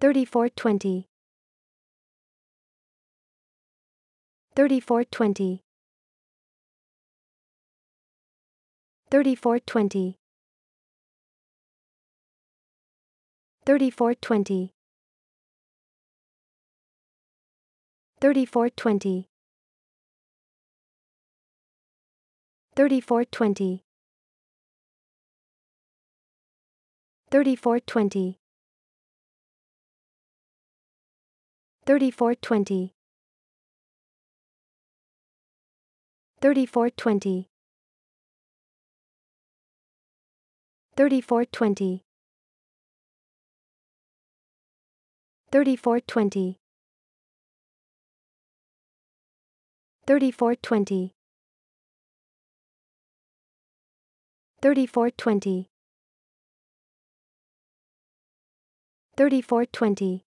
3420 3420 3420 3420 3420 3420 3420 3420 3420 3420 3420 3420 3420 3420